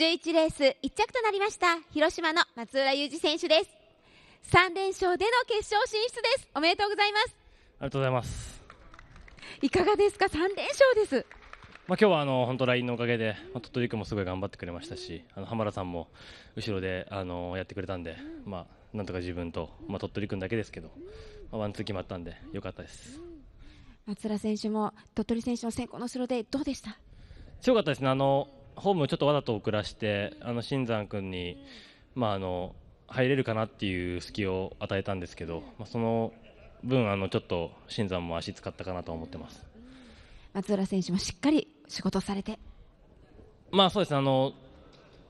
11レース1着となりました広島の松浦雄二選手です3連勝での決勝進出ですおめでとうございますありがとうございますいかがですか3連勝ですまあ今日はあの本当 LINE のおかげで、まあ、鳥取君もすごい頑張ってくれましたしあの浜田さんも後ろであのやってくれたんで、まあなんとか自分と、まあ、鳥取君だけですけど、まあ、ワンツー決まったんでよかったです、松浦選手も鳥取選手の先行の後ろでどうでした強かったですねあのホームちょっとわざと遅らせてあの新山君に、まあ、あの入れるかなっていう隙を与えたんですけど、まあ、その分あのちょっと新山も足使ったかなと思ってます松浦選手もしっかり仕事されてまあそうですあの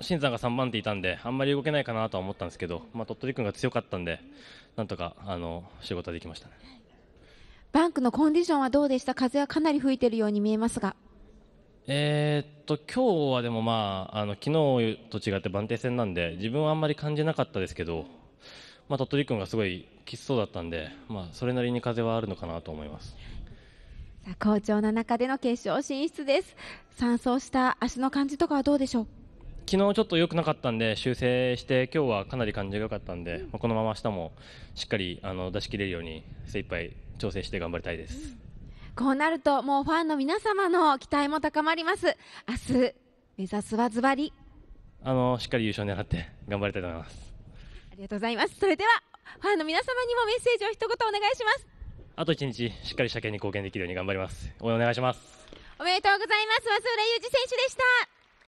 新山が3番手いたんであんまり動けないかなとは思ったんですけど、まあ、鳥取君が強かったんでなんとかあの仕事はできました、ね、バンクのコンディションはどうでした風はかなり吹いているように見えますが。えー、っと、今日はでもまあ、あの、昨日と違って番手戦なんで、自分はあんまり感じなかったですけど、まあ、鳥取君がすごいきつそうだったんで、まあ、それなりに風はあるのかなと思います。さあ、好調な中での決勝進出です。3走した足の感じとかはどうでしょう昨日ちょっと良くなかったんで、修正して、今日はかなり感じが良かったんで、うん、このまま明日もしっかりあの出し切れるように精一杯調整して頑張りたいです。うんこうなるともうファンの皆様の期待も高まります明日目指すはズバリあのしっかり優勝狙って頑張りたいと思いますありがとうございますそれではファンの皆様にもメッセージを一言お願いしますあと一日しっかり車検に貢献できるように頑張りますお願いしますおめでとうございます松浦裕二選手でした